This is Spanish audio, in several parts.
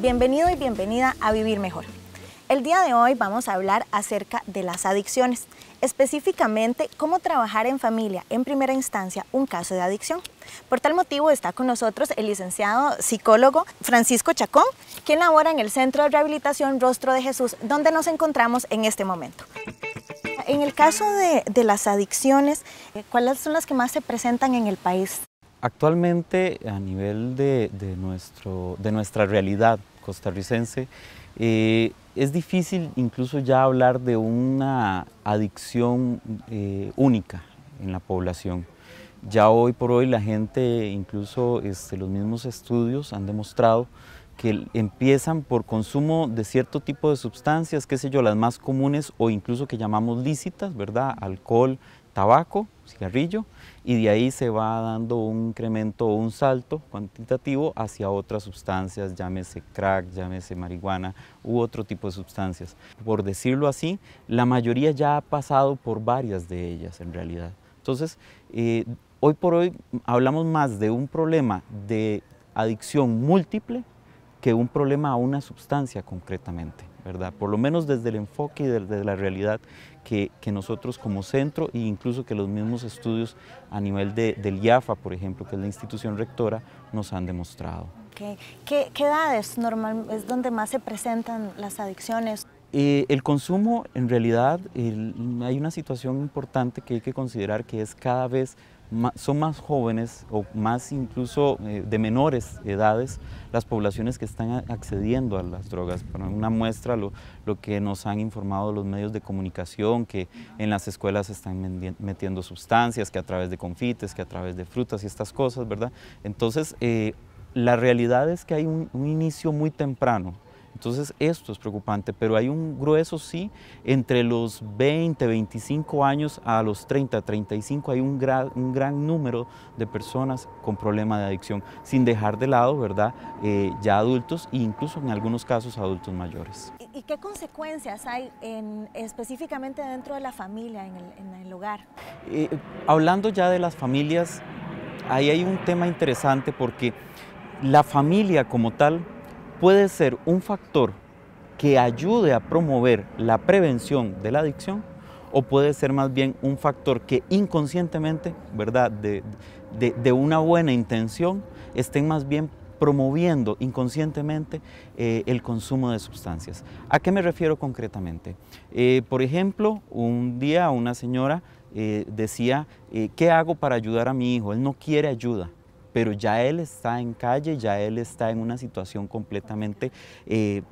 Bienvenido y bienvenida a Vivir Mejor. El día de hoy vamos a hablar acerca de las adicciones, específicamente cómo trabajar en familia en primera instancia un caso de adicción. Por tal motivo está con nosotros el licenciado psicólogo Francisco Chacón, quien labora en el Centro de Rehabilitación Rostro de Jesús, donde nos encontramos en este momento. En el caso de, de las adicciones, ¿cuáles son las que más se presentan en el país? Actualmente, a nivel de, nuestra realidad costarricense, eh, es difícil incluso ya hablar de una adicción eh, única en la población. Ya hoy por hoy la gente, incluso este, los mismos estudios han demostrado que empiezan por consumo de cierto tipo de sustancias, qué sé yo, las más comunes o incluso que llamamos lícitas, ¿verdad? Alcohol, tabaco, cigarrillo, y de ahí se va dando un incremento o un salto cuantitativo hacia otras sustancias, llámese crack, llámese marihuana u otro tipo de sustancias. Por decirlo así, la mayoría ya ha pasado por varias de ellas en realidad. Entonces, eh, hoy por hoy hablamos más de un problema de adicción múltiple que un problema a una sustancia concretamente. Por lo menos desde el enfoque y desde la realidad que, nosotros como centro e incluso que los mismos estudios a nivel del IAFA, por ejemplo, que es la institución rectora, nos han demostrado. ¿Qué, ¿Qué, edades normal, es donde más se presentan las adicciones? Eh, el consumo, en realidad, hay una situación importante que hay que considerar que es cada vez son más jóvenes o más incluso eh, de menores edades las poblaciones que están accediendo a las drogas. una muestra lo, que nos han informado los medios de comunicación, que en las escuelas se están metiendo sustancias, que a través de confites, que a través de frutas y estas cosas, ¿verdad? Entonces, eh, la realidad es que hay un inicio muy temprano entonces esto es preocupante, pero hay un grueso sí, entre los 20, 25 años a los 30, 35 hay un gran, un gran número de personas con problema de adicción, sin dejar de lado, ¿verdad? Eh, ya adultos e incluso en algunos casos adultos mayores. ¿Y, qué consecuencias hay en, específicamente dentro de la familia, en el, hogar? Eh, hablando ya de las familias, ahí hay un tema interesante porque la familia como tal puede ser un factor que ayude a promover la prevención de la adicción o puede ser más bien un factor que inconscientemente, ¿verdad? De, una buena intención, estén más bien promoviendo inconscientemente eh, el consumo de sustancias. ¿A qué me refiero concretamente? Eh, por ejemplo, un día una señora eh, decía, ¿qué hago para ayudar a mi hijo? Él no quiere ayuda pero ya él está en calle, ya él está en una situación completamente eh,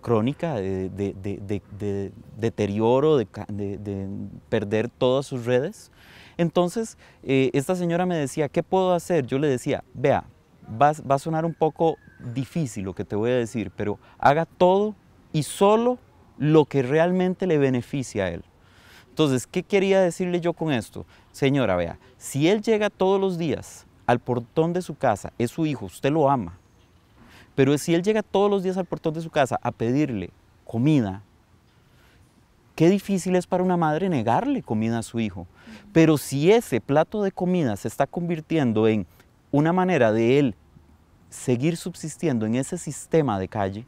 crónica de, deterioro, de, perder todas sus redes. Entonces, eh, esta señora me decía, ¿qué puedo hacer? Yo le decía, vea, va, va a sonar un poco difícil lo que te voy a decir, pero haga todo y solo lo que realmente le beneficia a él. Entonces, ¿qué quería decirle yo con esto? Señora, vea, si él llega todos los días al portón de su casa, es su hijo, usted lo ama. Pero si él llega todos los días al portón de su casa a pedirle comida, qué difícil es para una madre negarle comida a su hijo. Pero si ese plato de comida se está convirtiendo en una manera de él seguir subsistiendo en ese sistema de calle,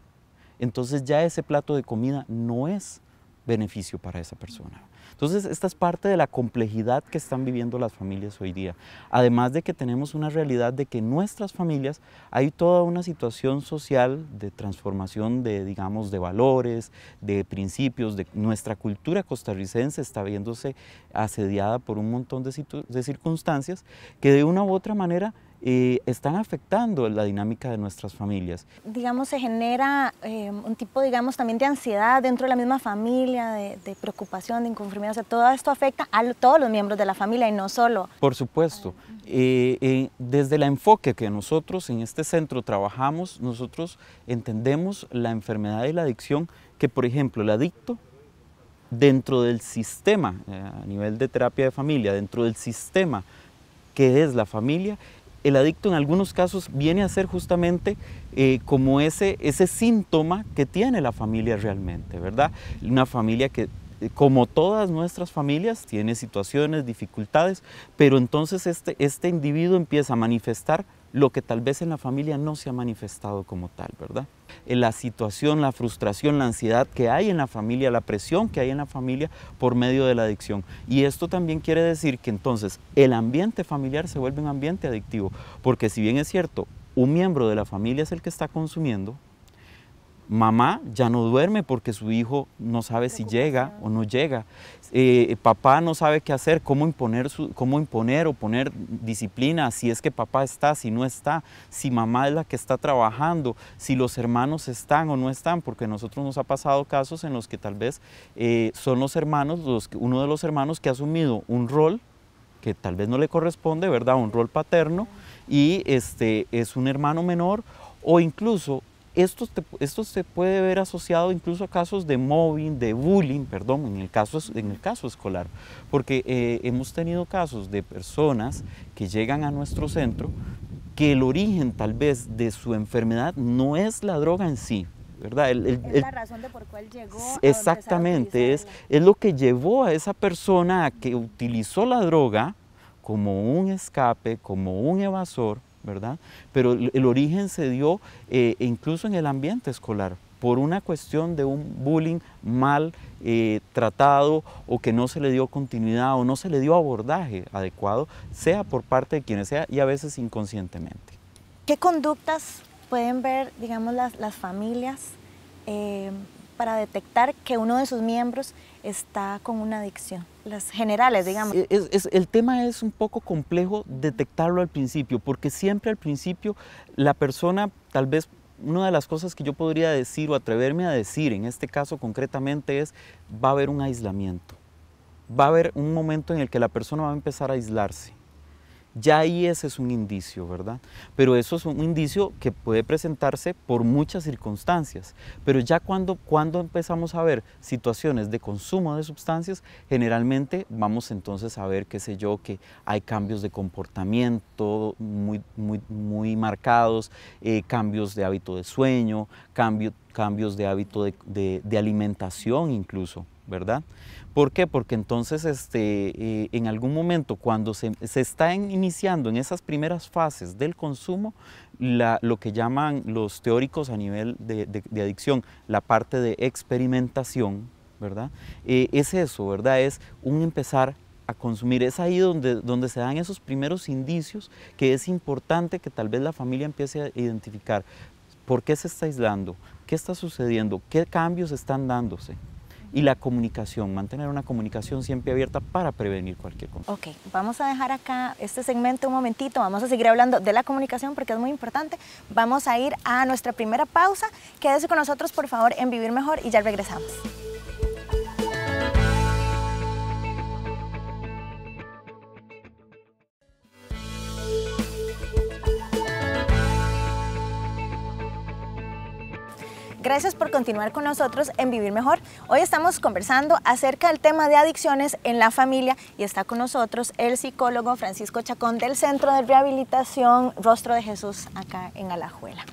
entonces ya ese plato de comida no es beneficio para esa persona. Entonces, esta es parte de la complejidad que están viviendo las familias hoy día. Además de que tenemos una realidad de que en nuestras familias hay toda una situación social de transformación de, digamos, de valores, de principios, de nuestra cultura costarricense está viéndose asediada por un montón de circunstancias que de una u otra manera están afectando la dinámica de nuestras familias. Digamos, se genera eh, un tipo, digamos, también de ansiedad dentro de la misma familia, de, preocupación, de inconformidad. O sea, todo esto afecta a todos los miembros de la familia y no solo. Por supuesto. Eh, eh, desde el enfoque que nosotros en este centro trabajamos, nosotros entendemos la enfermedad y la adicción que, por ejemplo, el adicto dentro del sistema, a nivel de terapia de familia, dentro del sistema que es la familia, el adicto en algunos casos viene a ser justamente eh, como ese, ese síntoma que tiene la familia realmente, ¿verdad? Una familia que como todas nuestras familias, tiene situaciones, dificultades, pero entonces este, este, individuo empieza a manifestar lo que tal vez en la familia no se ha manifestado como tal, ¿verdad? La situación, la frustración, la ansiedad que hay en la familia, la presión que hay en la familia por medio de la adicción. Y esto también quiere decir que entonces el ambiente familiar se vuelve un ambiente adictivo, porque si bien es cierto, un miembro de la familia es el que está consumiendo, Mamá ya no duerme porque su hijo no sabe si llega o no llega. Eh, papá no sabe qué hacer, cómo imponer, cómo imponer o poner disciplina, si es que papá está, si no está, si mamá es la que está trabajando, si los hermanos están o no están, porque a nosotros nos ha pasado casos en los que tal vez eh, son los hermanos, uno de los hermanos que ha asumido un rol que tal vez no le corresponde, ¿verdad? Un rol paterno y este, es un hermano menor o incluso esto, esto se puede ver asociado incluso a casos de mobbing, de bullying, perdón, en el caso, en el caso escolar, porque eh, hemos tenido casos de personas que llegan a nuestro centro que el origen tal vez de su enfermedad no es la droga en sí, ¿verdad? es la razón de por cuál llegó. Exactamente, es, es lo que llevó a esa persona que utilizó la droga como un escape, como un evasor, ¿verdad? Pero el, origen se dio eh, incluso en el ambiente escolar por una cuestión de un bullying mal eh, tratado o que no se le dio continuidad o no se le dio abordaje adecuado, sea por parte de quienes sea y a veces inconscientemente. ¿Qué conductas pueden ver, digamos, las, familias eh, para detectar que uno de sus miembros está con una adicción? Las generales, digamos. el tema es un poco complejo detectarlo al principio, porque siempre al principio la persona tal vez una de las cosas que yo podría decir o atreverme a decir en este caso concretamente es, va a haber un aislamiento. Va a haber un momento en el que la persona va a empezar a aislarse. Ya ahí ese es un indicio, ¿verdad? Pero eso es un indicio que puede presentarse por muchas circunstancias. Pero ya cuando, cuando empezamos a ver situaciones de consumo de sustancias, generalmente vamos entonces a ver, qué sé yo, que hay cambios de comportamiento muy, marcados, eh, cambios de hábito de sueño, cambios de hábito de alimentación incluso. ¿verdad? ¿Por qué? Porque entonces este, eh, en algún momento cuando se, se, están iniciando en esas primeras fases del consumo, lo que llaman los teóricos a nivel de, adicción, la parte de experimentación, ¿verdad? Eh, es eso, ¿verdad? Es un empezar a consumir. Es ahí donde, donde se dan esos primeros indicios que es importante que tal vez la familia empiece a identificar por qué se está aislando, qué está sucediendo, qué cambios están dándose y la comunicación, mantener una comunicación siempre abierta para prevenir cualquier cosa. Ok, vamos a dejar acá este segmento un momentito, vamos a seguir hablando de la comunicación porque es muy importante. Vamos a ir a nuestra primera pausa, quédese con nosotros por favor en Vivir Mejor y ya regresamos. Gracias por continuar con nosotros en Vivir Mejor. Hoy estamos conversando acerca del tema de adicciones en la familia y está con nosotros el psicólogo Francisco Chacón del Centro de Rehabilitación Rostro de Jesús acá en Alajuela.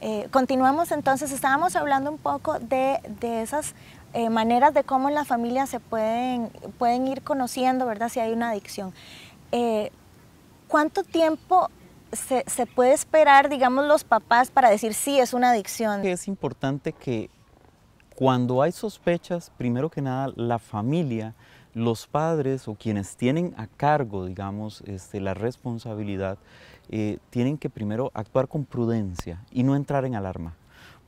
Eh, continuamos entonces, estábamos hablando un poco de, esas eh, maneras de cómo en la familia se pueden, pueden ir conociendo, ¿verdad? Si hay una adicción. Eh, ¿Cuánto tiempo se, puede esperar, digamos, los papás para decir sí, es una adicción? Es importante que cuando hay sospechas, primero que nada, la familia, los padres o quienes tienen a cargo, digamos, este, la responsabilidad, eh, tienen que primero actuar con prudencia y no entrar en alarma,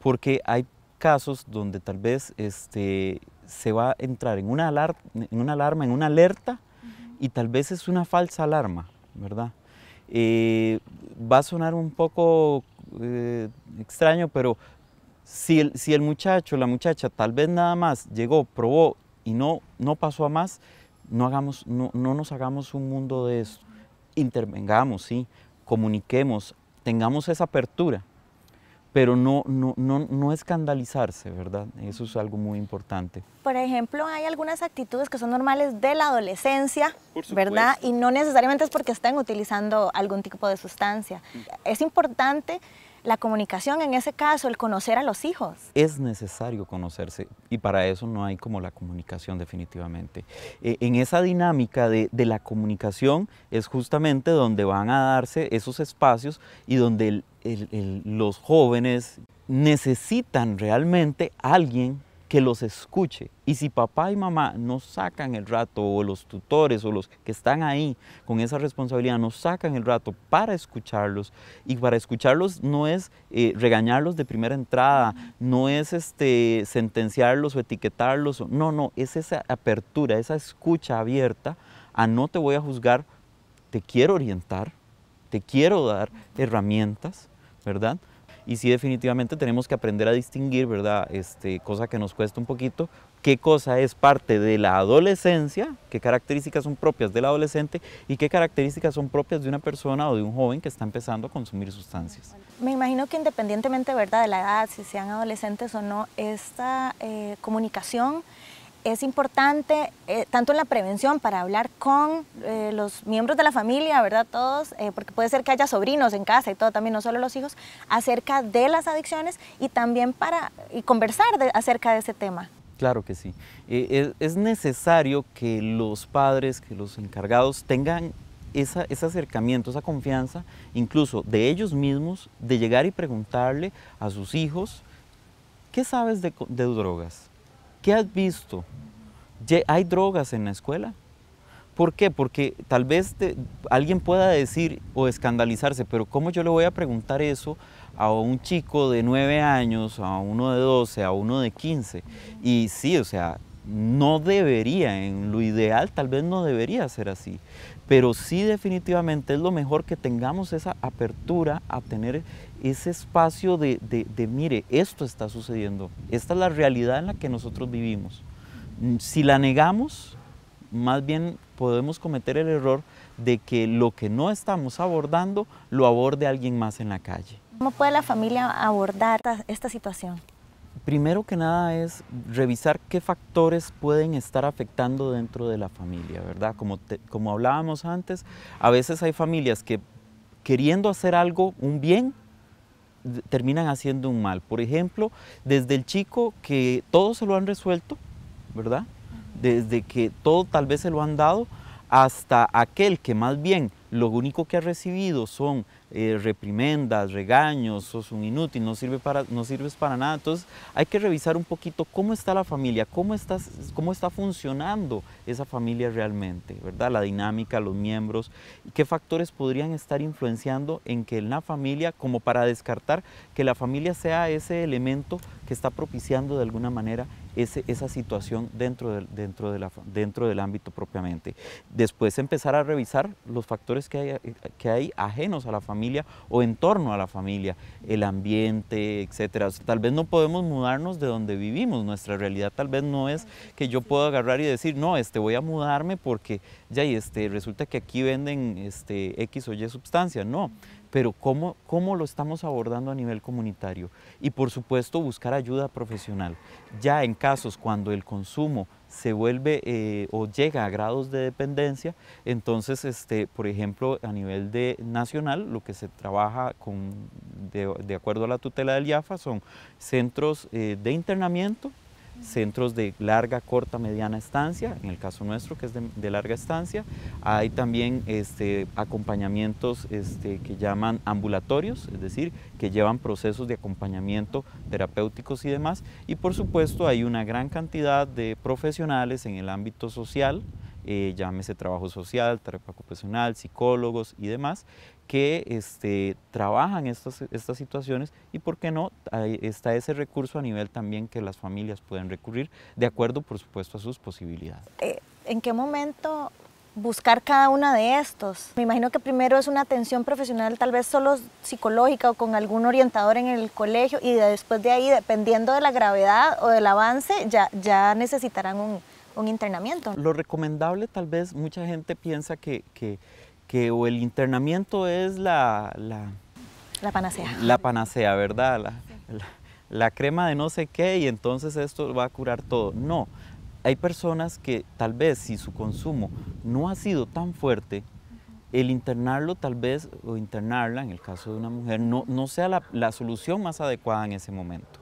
porque hay casos donde tal vez este, se va a entrar en una, alarma, en una alerta, y tal vez es una falsa alarma, ¿verdad? va a sonar un poco eh, extraño, pero si el, muchacho, la muchacha, tal vez nada más llegó, probó y no, no pasó a más, no, hagamos, no, nos hagamos un mundo de eso, Intervengamos, sí, comuniquemos, tengamos esa apertura pero no, no, no, no, escandalizarse, ¿verdad? Eso es algo muy importante. Por ejemplo, hay algunas actitudes que son normales de la adolescencia, ¿verdad? Y no necesariamente es porque estén utilizando algún tipo de sustancia. Mm. Es importante la comunicación, en ese caso, el conocer a los hijos. Es necesario conocerse y para eso no hay como la comunicación definitivamente. Eh, en esa dinámica de, la comunicación es justamente donde van a darse esos espacios y donde los jóvenes necesitan realmente a alguien que los escuche. Y si papá y mamá no sacan el rato, o los tutores, o los que están ahí con esa responsabilidad, no sacan el rato para escucharlos, y para escucharlos no es eh, regañarlos de primera entrada, no es este, sentenciarlos o etiquetarlos, no, no, es esa apertura, esa escucha abierta a no te voy a juzgar, te quiero orientar, te quiero dar herramientas, ¿verdad? y sí definitivamente tenemos que aprender a distinguir, ¿verdad? Este, cosa que nos cuesta un poquito, qué cosa es parte de la adolescencia, qué características son propias del adolescente y qué características son propias de una persona o de un joven que está empezando a consumir sustancias. Me imagino que independientemente ¿verdad? de la edad, si sean adolescentes o no, esta eh, comunicación es importante, eh, tanto en la prevención, para hablar con eh, los miembros de la familia, ¿verdad? Todos, eh, porque puede ser que haya sobrinos en casa y todo, también no solo los hijos, acerca de las adicciones y también para y conversar acerca de ese tema. Claro que sí. Es, necesario que los padres, que los encargados tengan ese acercamiento, esa confianza, incluso de ellos mismos, de llegar y preguntarle a sus hijos, ¿qué sabes de, de drogas? ¿Qué has visto? ¿Hay drogas en la escuela? ¿Por qué? Porque tal vez alguien pueda decir o escandalizarse, pero ¿cómo yo le voy a preguntar eso a un chico de 9 años, a uno de 12, a uno de 15? Y sí, o sea, no debería, en lo ideal tal vez no debería ser así pero sí definitivamente es lo mejor que tengamos esa apertura a tener ese espacio de, mire, esto está sucediendo, esta es la realidad en la que nosotros vivimos. Mm, si la negamos, más bien podemos cometer el error de que lo que no estamos abordando lo aborde alguien más en la calle. ¿Cómo puede la familia abordar esta situación? primero que nada es revisar qué factores pueden estar afectando dentro de la familia, ¿verdad? Como, como hablábamos antes, a veces hay familias que queriendo hacer algo, un bien, terminan haciendo un mal. Por ejemplo, desde el chico que todo se lo han resuelto, ¿verdad? Desde que todo tal vez se lo han dado, hasta aquel que más bien lo único que ha recibido son eh, reprimendas, regaños, sos un inútil, no, para, sirves para nada. Entonces hay que revisar un poquito cómo está la familia, cómo, cómo está funcionando esa familia realmente, ¿verdad? La dinámica, los miembros, qué factores podrían estar influenciando en que la familia, como para descartar que la familia sea ese elemento que está propiciando de alguna manera esa situación dentro del, dentro, de dentro del ámbito propiamente. Después empezar a revisar los factores que hay, que hay ajenos a la familia o en torno a la familia, el ambiente, etc. tal vez no podemos mudarnos de donde vivimos, nuestra realidad tal vez no es que yo pueda agarrar y decir, no, este, voy a mudarme porque ya este, resulta que aquí venden este, X o Y sustancia, no pero ¿cómo, lo estamos abordando a nivel comunitario. Y por supuesto buscar ayuda profesional. Ya en casos cuando el consumo se vuelve eh, o llega a grados de dependencia, entonces, este, por ejemplo, a nivel de nacional, lo que se trabaja de, acuerdo a la tutela del IAFA son centros eh, de internamiento centros de larga, corta, mediana estancia, en el caso nuestro que es de, larga estancia. Hay también este, acompañamientos este, que llaman ambulatorios, es decir, que llevan procesos de acompañamiento terapéuticos y demás. Y por supuesto hay una gran cantidad de profesionales en el ámbito social, eh, llámese trabajo social, tarea ocupacional, psicólogos y demás, que este, trabajan estas, estas situaciones y, ¿por qué no? está ese recurso a nivel también que las familias pueden recurrir, de acuerdo, por supuesto, a sus posibilidades. Eh, ¿En qué momento buscar cada una de estos. Me imagino que primero es una atención profesional, tal vez solo psicológica o con algún orientador en el colegio y después de ahí, dependiendo de la gravedad o del avance, ya, ya necesitarán un, un internamiento. Lo recomendable tal vez mucha gente piensa que, que, o el internamiento es la, panacea. La panacea, ¿verdad? La, crema de no sé qué y entonces esto va a curar todo. No, hay personas que tal vez si su consumo no ha sido tan fuerte, el internarlo tal vez o internarla, en el caso de una mujer, no, no sea la solución más adecuada en ese momento.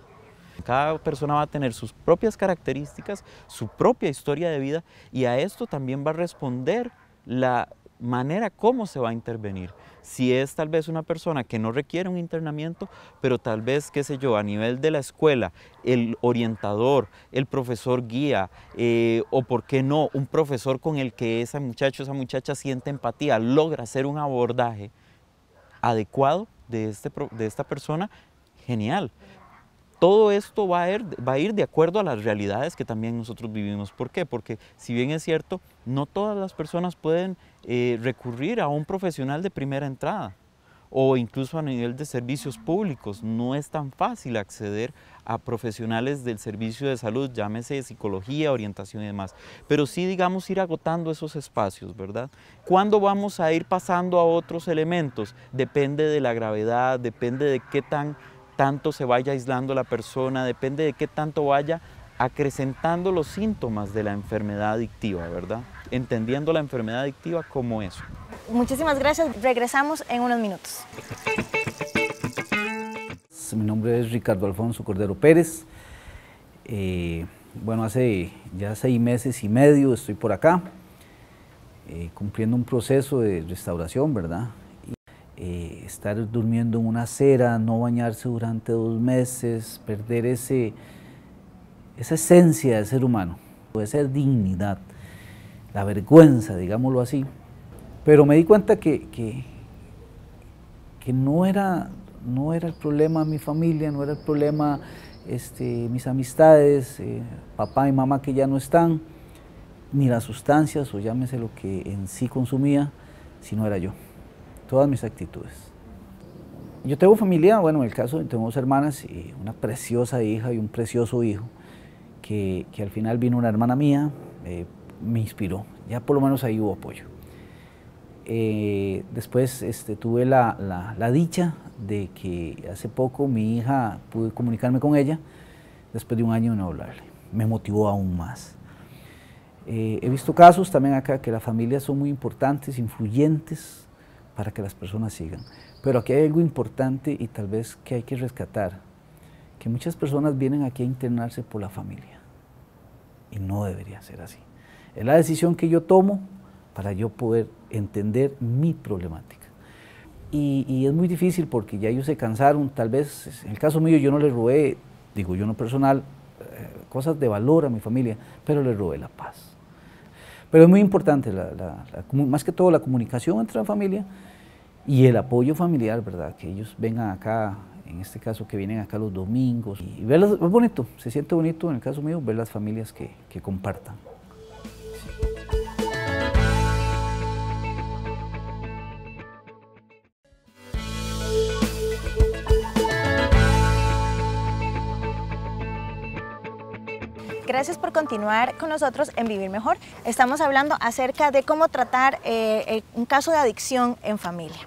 Cada persona va a tener sus propias características, su propia historia de vida y a esto también va a responder la manera cómo se va a intervenir. Si es tal vez una persona que no requiere un internamiento, pero tal vez, qué sé yo, a nivel de la escuela, el orientador, el profesor guía, eh, o por qué no, un profesor con el que muchacha muchacho, esa muchacha siente empatía, logra hacer un abordaje adecuado de, este, de esta persona, genial todo esto er, va a, ir, de acuerdo a las realidades que también nosotros vivimos. ¿Por qué? Porque si bien es cierto, no todas las personas pueden eh, recurrir a un profesional de primera entrada o incluso a nivel de servicios públicos. No es tan fácil acceder a profesionales del servicio de salud, llámese psicología, orientación y demás. Pero sí, digamos, ir agotando esos espacios, ¿verdad? ¿Cuándo vamos a ir pasando a otros elementos? Depende de la gravedad, depende de qué tan tanto se vaya aislando la persona, depende de qué tanto vaya acrecentando los síntomas de la enfermedad adictiva, ¿verdad? Entendiendo la enfermedad adictiva como eso. Muchísimas gracias, regresamos en unos minutos. Mi nombre es Ricardo Alfonso Cordero Pérez. Eh, bueno, hace ya seis meses y medio estoy por acá, eh, cumpliendo un proceso de restauración, ¿verdad? Eh, estar durmiendo en una acera, no bañarse durante dos meses, perder ese, esa esencia del ser humano, esa dignidad, la vergüenza, digámoslo así. Pero me di cuenta que, que, no, era, no era el problema mi familia, no era el problema este, mis amistades, eh, papá y mamá que ya no están, ni las sustancias o llámese lo que en sí consumía, sino era yo todas mis actitudes. Yo tengo familia, bueno, en el caso tengo dos hermanas, y una preciosa hija y un precioso hijo, que, que al final vino una hermana mía, eh, me inspiró, ya por lo menos ahí hubo apoyo. Eh, después este, tuve la, la, dicha de que hace poco mi hija pude comunicarme con ella después de un año de no hablarle. Me motivó aún más. Eh, he visto casos también acá que las familias son muy importantes, influyentes, para que las personas sigan. Pero aquí hay algo importante y tal vez que hay que rescatar, que muchas personas vienen aquí a internarse por la familia y no debería ser así. Es la decisión que yo tomo para yo poder entender mi problemática. Y, es muy difícil porque ya ellos se cansaron, tal vez, en el caso mío yo no les robé, digo yo no personal, eh, cosas de valor a mi familia, pero les robé la paz. Pero es muy importante, más que todo la comunicación entre la familia y el apoyo familiar, ¿verdad? Que ellos vengan acá, en este caso que vienen acá los domingos. Y es bonito, se siente bonito en el caso mío ver las familias que, que compartan. Gracias por continuar con nosotros en Vivir Mejor. Estamos hablando acerca de cómo tratar eh, un caso de adicción en familia.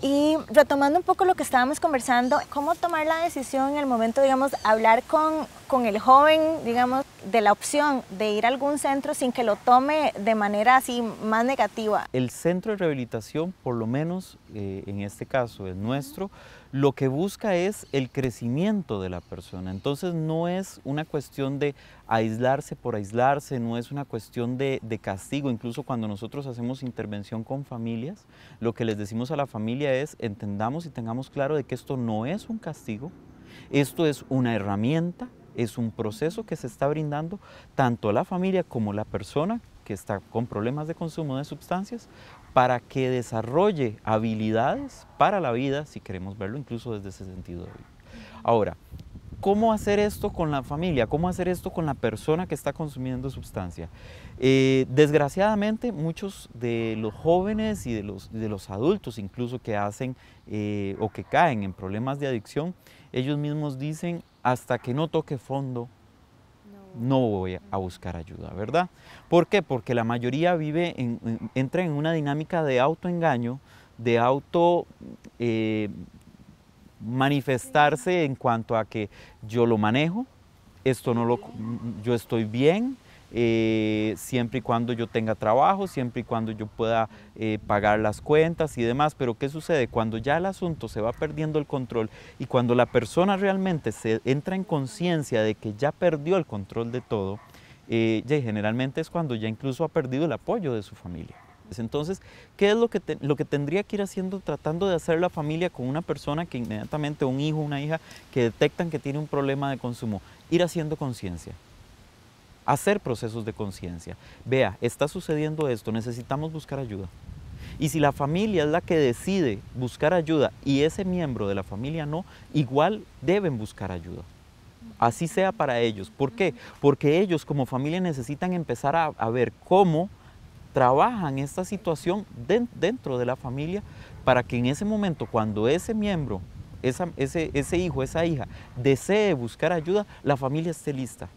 Y retomando un poco lo que estábamos conversando, cómo tomar la decisión en el momento, digamos, hablar con con el joven, digamos, de la opción de ir a algún centro sin que lo tome de manera así más negativa. El centro de rehabilitación, por lo menos eh, en este caso es nuestro, lo que busca es el crecimiento de la persona. Entonces no es una cuestión de aislarse por aislarse, no es una cuestión de castigo. Incluso cuando nosotros hacemos intervención con familias, lo que les decimos a la familia es entendamos y tengamos claro de que esto no es un castigo, esto es una herramienta es un proceso que se está brindando tanto a la familia como a la persona que está con problemas de consumo de sustancias para que desarrolle habilidades para la vida, si queremos verlo incluso desde ese sentido de Ahora, ¿cómo hacer esto con la familia? ¿Cómo hacer esto con la persona que está consumiendo sustancia? Eh, desgraciadamente, muchos de los jóvenes y de los, de los adultos incluso que hacen eh, o que caen en problemas de adicción, ellos mismos dicen, hasta que no toque fondo, no voy a buscar ayuda, ¿verdad? ¿Por qué? Porque la mayoría vive, entra en una dinámica de autoengaño, de auto eh, manifestarse en cuanto a que yo lo manejo, esto no lo, yo estoy bien, eh, siempre y cuando yo tenga trabajo, siempre y cuando yo pueda eh, pagar las cuentas y demás. Pero ¿qué sucede? Cuando ya el asunto se va perdiendo el control y cuando la persona realmente se entra en conciencia de que ya perdió el control de todo, eh, generalmente es cuando ya incluso ha perdido el apoyo de su familia. Pues entonces, ¿qué es lo lo que tendría que ir haciendo tratando de hacer la familia con una persona que inmediatamente, un hijo, una hija, que detectan que tiene un problema de consumo? Ir haciendo conciencia hacer procesos de conciencia. Vea, está sucediendo esto, necesitamos buscar ayuda. Y si la familia es la que decide buscar ayuda y ese miembro de la familia no, igual deben buscar ayuda. Así sea para ellos. ¿Por qué? Porque ellos como familia necesitan empezar a, ver cómo trabajan esta situación dentro de la familia para que en ese momento, cuando ese miembro, ese, ese hijo, esa hija, desee buscar ayuda, la familia esté lista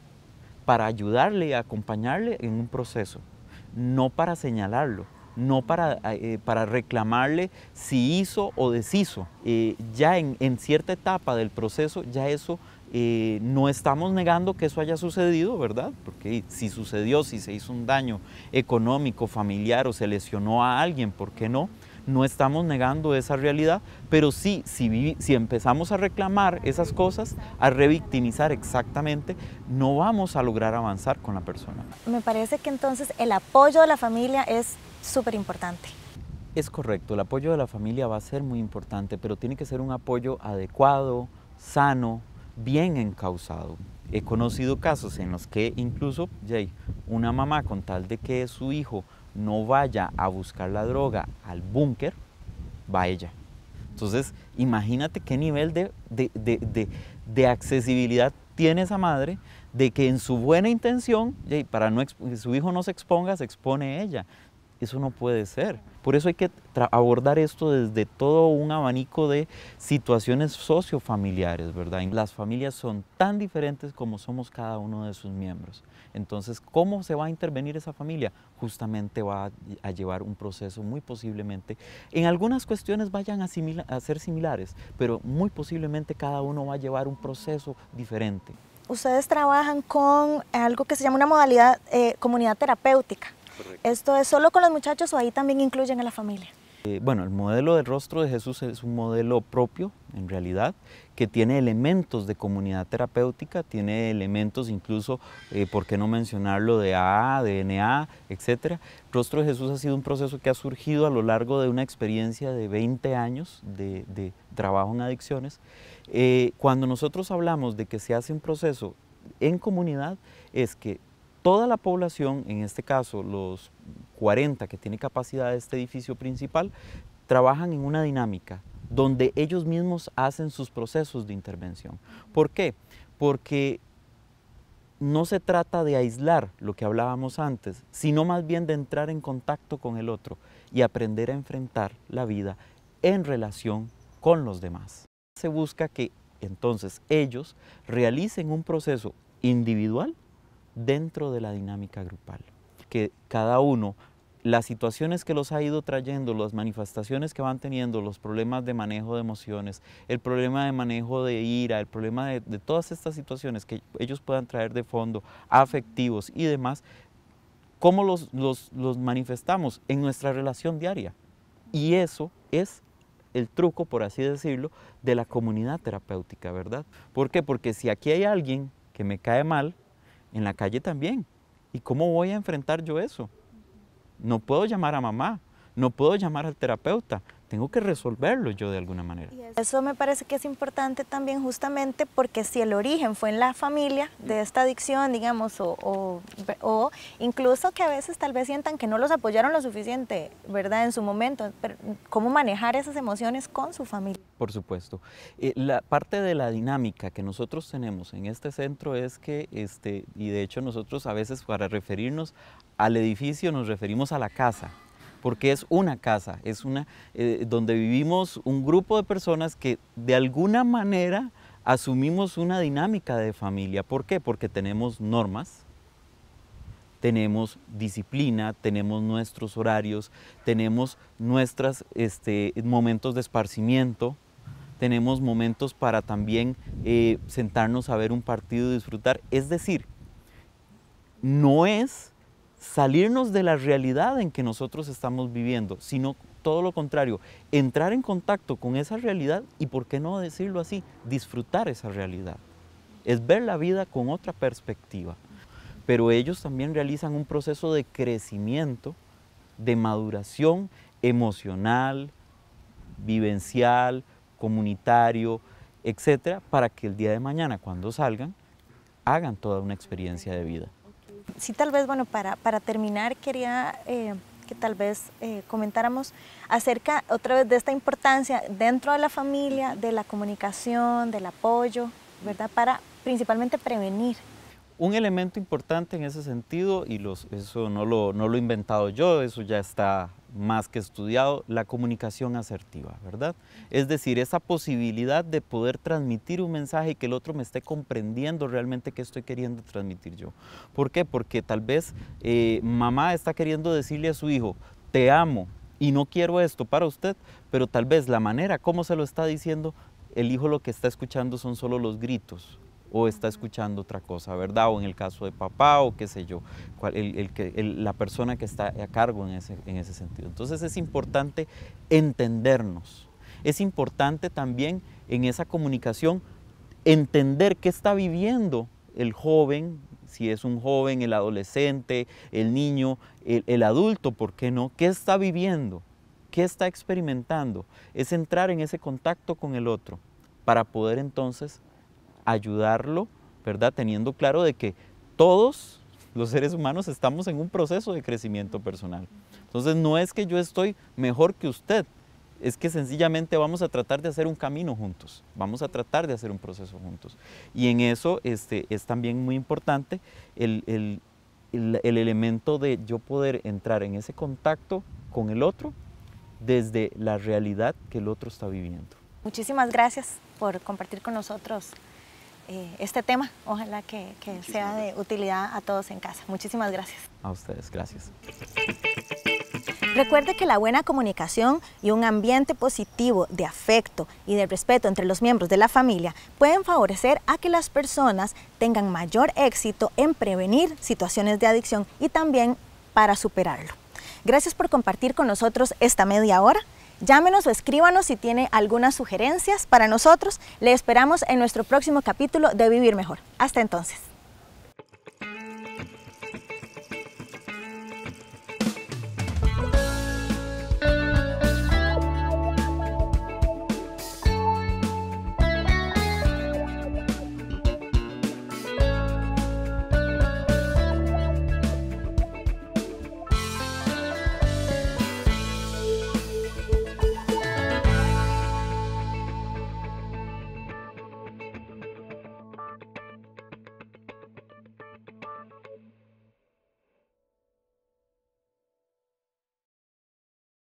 para ayudarle y acompañarle en un proceso, no para señalarlo, no para, eh, para reclamarle si hizo o deshizo. Eh, ya en, cierta etapa del proceso, ya eso eh, no estamos negando que eso haya sucedido, ¿verdad? Porque si sucedió, si se hizo un daño económico, familiar o se lesionó a alguien, ¿por qué no? no estamos negando esa realidad, pero sí, si, empezamos a reclamar esas cosas, a revictimizar exactamente, no vamos a lograr avanzar con la persona. Me parece que entonces el apoyo de la familia es súper importante. Es correcto, el apoyo de la familia va a ser muy importante, pero tiene que ser un apoyo adecuado, sano, bien encausado. He conocido casos en los que incluso Jay, una mamá con tal de que su hijo no vaya a buscar la droga al búnker, va ella. Entonces, imagínate qué nivel de, accesibilidad tiene esa madre, de que en su buena intención, para que su hijo no se exponga, se expone ella. Eso no puede ser. Por eso hay que abordar esto desde todo un abanico de situaciones sociofamiliares, ¿verdad? Las familias son tan diferentes como somos cada uno de sus miembros. Entonces, ¿cómo se va a intervenir esa familia? Justamente va a llevar un proceso muy posiblemente, en algunas cuestiones vayan a, ser similares, pero muy posiblemente cada uno va a llevar un proceso diferente. Ustedes trabajan con algo que se llama una modalidad eh, comunidad terapéutica. ¿Esto es solo con los muchachos o ahí también incluyen a la familia? Eh, bueno, el modelo de rostro de Jesús es un modelo propio, en realidad, que tiene elementos de comunidad terapéutica, tiene elementos incluso, eh, por qué no mencionarlo, de AA, etcétera. etc. Rostro de Jesús ha sido un proceso que ha surgido a lo largo de una experiencia de 20 años de, trabajo en adicciones. Eh, cuando nosotros hablamos de que se hace un proceso en comunidad, es que toda la población, en este caso los 40 que tiene capacidad de este edificio principal, trabajan en una dinámica donde ellos mismos hacen sus procesos de intervención. ¿Por qué? Porque no se trata de aislar lo que hablábamos antes, sino más bien de entrar en contacto con el otro y aprender a enfrentar la vida en relación con los demás. Se busca que entonces ellos realicen un proceso individual dentro de la dinámica grupal. Que cada uno, las situaciones que los ha ido trayendo, las manifestaciones que van teniendo, los problemas de manejo de emociones, el problema de manejo de ira, el problema de, todas estas situaciones que ellos puedan traer de fondo, afectivos y demás, ¿cómo los, los, los manifestamos en nuestra relación diaria? Y eso es el truco, por así decirlo, de la comunidad terapéutica, ¿verdad? ¿Por qué? Porque si aquí hay alguien que me cae mal, en la calle también. ¿Y cómo voy a enfrentar yo eso? No puedo llamar a mamá, no puedo llamar al terapeuta, tengo que resolverlo yo de alguna manera. Eso me parece que es importante también justamente porque si el origen fue en la familia de esta adicción, digamos, o, incluso que a veces tal vez sientan que no los apoyaron lo suficiente, ¿verdad? En su momento, ¿cómo manejar esas emociones con su familia? Por supuesto. Eh, la parte de la dinámica que nosotros tenemos en este centro es que, este, y de hecho nosotros a veces para referirnos al edificio nos referimos a la casa porque es una casa, es una eh, donde vivimos un grupo de personas que de alguna manera asumimos una dinámica de familia. ¿Por qué? Porque tenemos normas, tenemos disciplina, tenemos nuestros horarios, tenemos nuestros este, momentos de esparcimiento, tenemos momentos para también eh, sentarnos a ver un partido y disfrutar. Es decir, no es salirnos de la realidad en que nosotros estamos viviendo, sino todo lo contrario, entrar en contacto con esa realidad y, ¿por qué no decirlo así?, disfrutar esa realidad. Es ver la vida con otra perspectiva. Pero ellos también realizan un proceso de crecimiento, de maduración emocional, vivencial, comunitario, etcétera, para que el día de mañana, cuando salgan, hagan toda una experiencia de vida. Sí, tal vez, bueno, para, para terminar quería eh, que tal vez eh, comentáramos acerca otra vez de esta importancia dentro de la familia, de la comunicación, del apoyo, ¿verdad? Para principalmente prevenir. Un elemento importante en ese sentido, y los, eso no lo, no lo he inventado yo, eso ya está más que estudiado, la comunicación asertiva, ¿verdad? Es decir, esa posibilidad de poder transmitir un mensaje y que el otro me esté comprendiendo realmente qué estoy queriendo transmitir yo. ¿Por qué? Porque tal vez eh, mamá está queriendo decirle a su hijo, te amo y no quiero esto para usted, pero tal vez la manera como se lo está diciendo, el hijo lo que está escuchando son solo los gritos o está escuchando otra cosa, ¿verdad? O en el caso de papá o qué sé yo, la persona que está a cargo en ese, en ese sentido. Entonces es importante entendernos. Es importante también en esa comunicación entender qué está viviendo el joven, si es un joven, el adolescente, el niño, el, el, adulto, ¿por qué no? ¿Qué está viviendo? ¿Qué está experimentando? Es entrar en ese contacto con el otro para poder entonces ayudarlo, ¿verdad? Teniendo claro de que todos los seres humanos estamos en un proceso de crecimiento personal. Entonces no es que yo estoy mejor que usted, es que sencillamente vamos a tratar de hacer un camino juntos, vamos a tratar de hacer un proceso juntos. Y en eso este, es también muy importante el, el, el, el elemento de yo poder entrar en ese contacto con el otro desde la realidad que el otro está viviendo. Muchísimas gracias por compartir con nosotros eh, este tema. Ojalá que, sea de utilidad a todos en casa. Muchísimas gracias. A ustedes, gracias. Recuerde que la buena comunicación y un ambiente positivo de afecto y de respeto entre los miembros de la familia pueden favorecer a que las personas tengan mayor éxito en prevenir situaciones de adicción y también para superarlo. Gracias por compartir con nosotros esta media hora. Llámenos o escríbanos si tiene algunas sugerencias para nosotros. Le esperamos en nuestro próximo capítulo de Vivir Mejor. Hasta entonces.